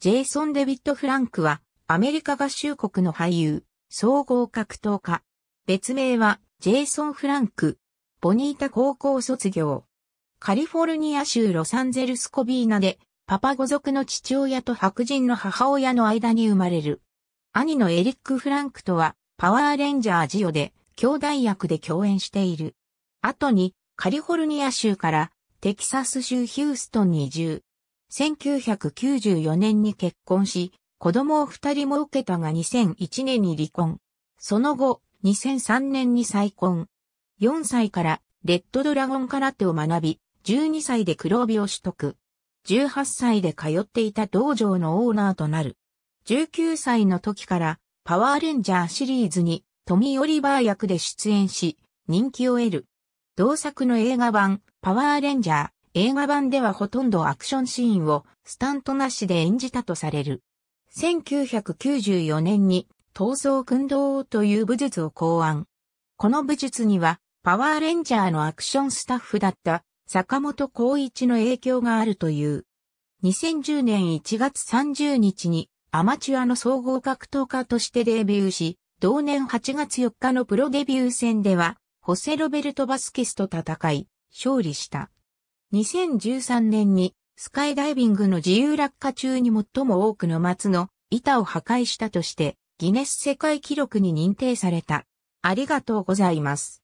ジェイソン・デビッド・フランクは、アメリカ合衆国の俳優、総合格闘家。別名は、ジェイソン・フランク。ボニータ高校卒業。カリフォルニア州ロサンゼルスコビーナで、パパ語族の父親と白人の母親の間に生まれる。兄のエリック・フランクとは、パワーレンジャージオで、兄弟役で共演している。後に、カリフォルニア州から、テキサス州ヒューストンに移住。1994年に結婚し、子供を二人も受けたが2001年に離婚。その後、2003年に再婚。4歳からレッドドラゴン空手を学び、12歳で黒帯を取得。18歳で通っていた道場のオーナーとなる。19歳の時からパワーレンジャーシリーズにトミー・オリバー役で出演し、人気を得る。同作の映画版パワーレンジャー映画版ではほとんどアクションシーンをスタントなしで演じたとされる。1994年に闘争訓導という武術を考案。この武術にはパワーレンジャーのアクションスタッフだった坂本孝一の影響があるという。2010年1月30日にアマチュアの総合格闘家としてデビューし、同年8月4日のプロデビュー戦では、ホセロベルト・バスケスと戦い、勝利した。2013年にスカイダイビングの自由落下中に最も多くの松の板を破壊したとしてギネス世界記録に認定された。ありがとうございます。